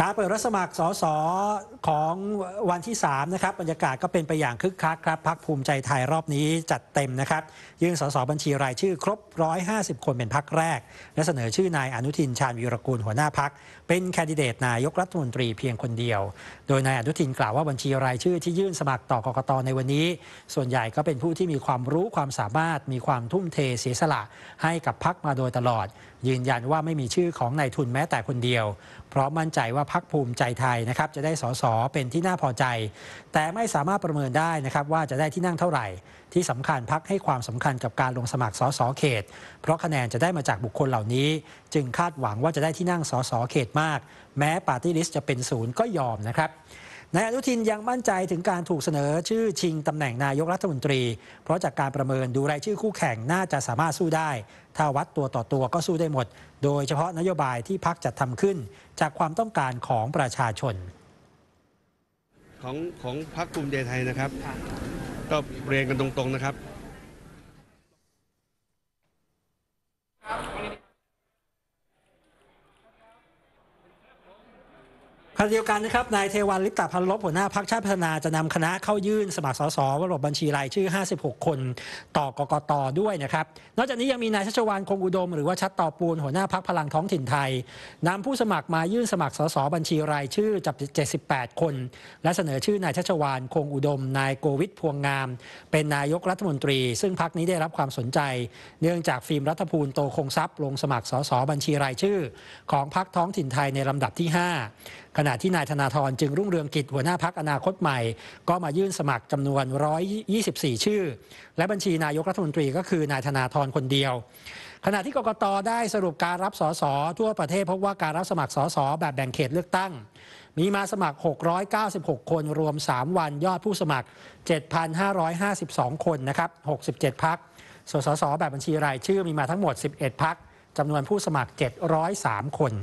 การเปิดรับสมัครสสของวันที่3นะครับบรรยากาศก็เป็นไปอย่างคึกคักครับพักภูมิใจไทยรอบนี้จัดเต็มนะครับ ยื่นสสบัญชีรายชื่อครบ 150 คนเป็นพักแรก และเสนอชื่อนายอนุทิน ชาญวิรกูล หัวหน้าพัก เป็นแคนดิเดตนายกรัฐมนตรีเพียงคนเดียว โดยนายอนุทินกล่าวว่าบัญชีรายชื่อที่ยื่นสมัครต่อกกตในวันนี้ ส่วนใหญ่ก็เป็นผู้ที่มีความรู้ความสามารถมีความทุ่มเทเสียสละให้กับพักมาโดยตลอดยืนยันว่าไม่มีชื่อของนายทุนแม้แต่คนเดียว เพราะมั่นใจว่าพักภูมิใจไทยนะครับจะได้สสเป็นที่น่าพอใจ แต่ไม่สามารถประเมินได้นะครับว่าจะได้ที่นั่งเท่าไหร่ ที่สำคัญพักให้ความสำคัญกับการลงสมัครสสเขต เพราะคะแนนจะได้มาจากบุคคลเหล่านี้ จึงคาดหวังว่าจะได้ที่นั่งสสเขตมาก แม้ปาร์ตี้ลิสต์จะเป็นศูนย์ก็ยอมนะครับนายอนุทินยังมั่นใจถึงการถูกเสนอชื่อชิงตำแหน่งนายกรัฐมนตรีเพราะจากการประเมินดูรายชื่อคู่แข่งน่าจะสามารถสู้ได้ ถ้าวัดตัวต่อตัวก็สู้ได้หมด โดยเฉพาะนโยบายที่พักจัดทำขึ้น จากความต้องการของประชาชน ของของพกกลภูมิใจไทยนะครับก็เรียนกันตรง ๆนะครับขณะเดียวกันนะครับ นายเทวันลิปตาพันลบหัวหน้าพักชาติพัฒนาจะนำคณะเข้ายื่น สมัครสสระบบบัญชีรายชื่อ 56 คน ต่อกกตด้วยนะครับ นอกจากนี้ยังมีนายชัชวานคงอุดมหรือว่าชัดต่อปูนหัวหน้าพักพลังท้องถิ่นไทยนำผู้สมัครมายื่นสมัครสสบัญชีรายชื่อจับ 78 คน และเสนอชื่อนายชัชวานคงอุดม นายโกวิทพวงงาม เป็นนายกรัฐมนตรี ซึ่งพักนี้ได้รับความสนใจ เนื่องจากฟิล์มรัฐภูลโตคงทรัพย์ลงสมัครสสบัญชีรายชื่อ ของพักท้องถิ่นไทยในลำดับที่ 5ขณะที่นายธนาธรจึงรุ่งเรืองกิจหัวหน้าพักอนาคตใหม่ ก็มายื่นสมัครจำนวน 124 ชื่อ และบัญชีนายกรัฐมนตรีก็คือนายธนาธรคนเดียว ขณะที่กกตได้สรุปการรับสสทั่วประเทศ พบว่าการรับสมัครสสแบบแบ่งเขตเลือกตั้ง มีมาสมัคร 696 คนรวม 3 วันยอดผู้สมัคร 7,552 คนนะครับ67 พักสสส แบบบัญชีรายชื่อมีมาทั้งหมด 11พักจำนวนผู้สมัคร703คน